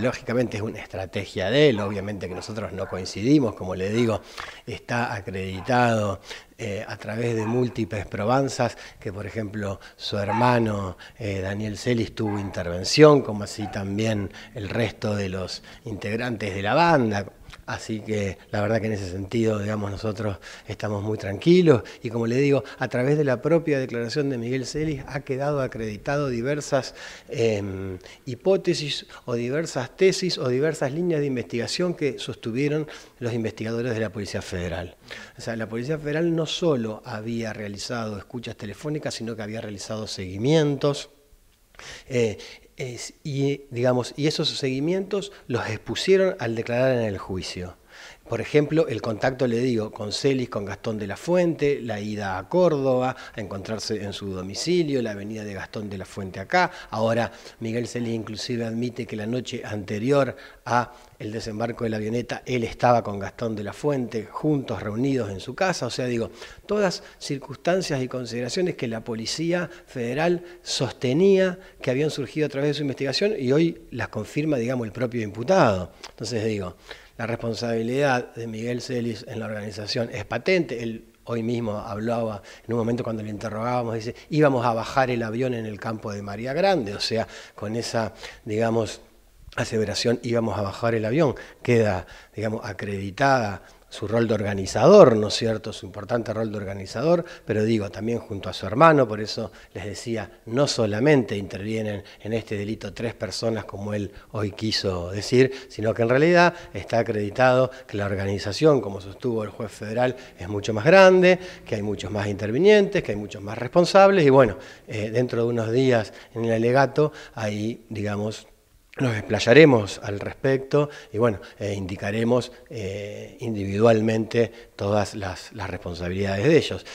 Lógicamente es una estrategia de él, obviamente que nosotros no coincidimos, como le digo, está acreditado eh, a través de múltiples probanzas, que por ejemplo su hermano eh, Daniel Celis tuvo intervención, como así también el resto de los integrantes de la banda, Así que la verdad que en ese sentido, digamos, nosotros estamos muy tranquilos y como le digo, a través de la propia declaración de Miguel Celis ha quedado acreditado diversas em, hipótesis o diversas tesis o diversas líneas de investigación que sostuvieron los investigadores de la Policía Federal. O sea, la Policía Federal no solo había realizado escuchas telefónicas, sino que había realizado seguimientos. Eh, y, digamos, y esos seguimientos los expusieron al declarar en el juicio. Por ejemplo, el contacto, le digo, con Celis, con Gastón de la Fuente, la ida a Córdoba, a encontrarse en su domicilio, la venida de Gastón de la Fuente acá. Ahora, Miguel Celis inclusive admite que la noche anterior a el desembarco de la avioneta, él estaba con Gastón de la Fuente, juntos, reunidos en su casa. O sea, digo, todas circunstancias y consideraciones que la Policía Federal sostenía que habían surgido a través de su investigación y hoy las confirma, digamos, el propio imputado. Entonces, digo, la responsabilidad de Miguel Celis en la organización es patente. Él hoy mismo hablaba, en un momento cuando le interrogábamos, dice, íbamos a bajar el avión en el campo de María Grande, o sea, con esa, digamos, aseveración íbamos a bajar el avión. Queda, digamos, acreditada su rol de organizador, ¿no es cierto? Su importante rol de organizador, pero digo, también junto a su hermano, por eso les decía, no solamente intervienen en este delito tres personas como él hoy quiso decir, sino que en realidad está acreditado que la organización, como sostuvo el juez federal, es mucho más grande, que hay muchos más intervinientes, que hay muchos más responsables, y bueno, eh, dentro de unos días en el alegato, ahí, digamos, nos desplayaremos al respecto y bueno, eh, indicaremos eh, individualmente todas las responsabilidades de ellos.